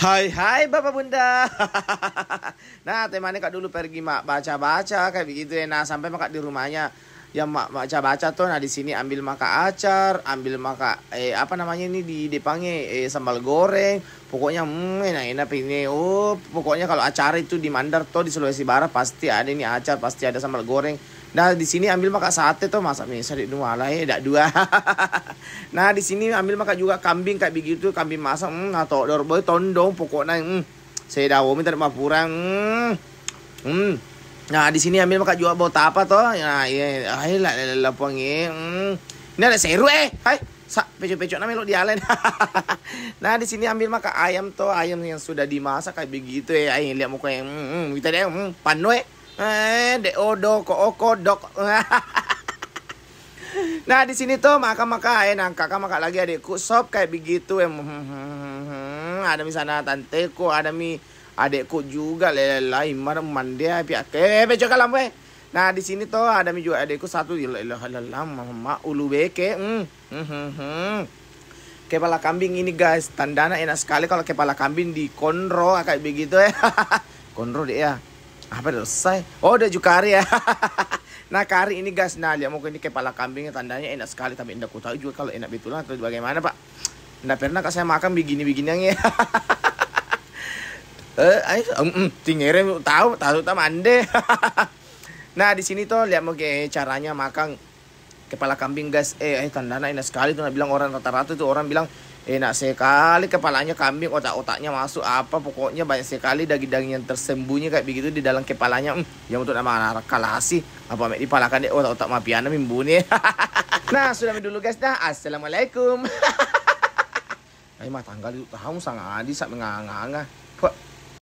Hai hai Bapak Bunda. nah, temannya Kak dulu pergi mak baca-baca kayak begitu ya. Nah, sampai Kak di rumahnya ya mak baca-baca tuh nah di sini ambil maka acar, ambil maka eh apa namanya ini di depannya eh, sambal goreng. Pokoknya hmm, enak-enak ini. Oh, pokoknya kalau acara itu di Mandar tuh di Sulawesi Barat pasti ada ini acar, pasti ada sambal goreng. Nah, di sini ambil maka sate tuh masak nih, sari dua lah ya, dak dua. Nah di sini ambil makan juga kambing kayak begitu kambing masak hmm, atau dor boy tondong pokoknya hmm. saya dawo minta maaf kurang hmm. hmm. Nah di sini ambil makan juga bau apa toh? Nah iya, ayo lah lah lah ya, Hmm. Ini ada seru eh, hai sak pecok-pecok namanya lo di nah di sini ambil makan ayam toh ayam yang sudah dimasak kayak begitu ya. Eh. Ayam lihat mukanya, hmm, hmm. kita deh, hmm, eh Eh, deodo, oh, kooko, dok. Oh, Nah di sini tuh maka maka eh nah, kakak maka lagi adikku sob kayak begitu em ada di sana tanteku ada mi adikku juga lelah imar mandi api eh pecok kalam weh Nah di sini tuh ada mi juga adikku satu lelah mama ulu beke hmm hmm, hmm hmm kepala kambing ini guys tandana enak sekali kalau kepala kambing di konro ah, kayak begitu ya konro deh ya apa selesai oh udah jukari ya nah kari ini guys, lihat mungkin ini kepala kambing tandanya enak sekali tapi enggak tahu juga kalau enak betul atau bagaimana pak. Enggak pernah kak saya makan begini-begini ya. eh, ayo, um, um, tingere tahu tahu mande. nah di sini tuh lihat mungkin caranya makan kepala kambing guys. Eh, eh tandanya enak sekali tuh. bilang orang rata-rata itu orang bilang Enak sekali kepalanya kambing, otak-otaknya masuk apa pokoknya banyak sekali daging-daging yang tersembunyi kayak begitu di dalam kepalanya. Hmm, yang untuk nama anak kalasi apa mek dipalakan deh oh, otak-otak mafiana mimbuni. nah, sudah dulu guys dah. Assalamualaikum. Ayo mah tanggal itu tahu sangat adi sak menganga-anga.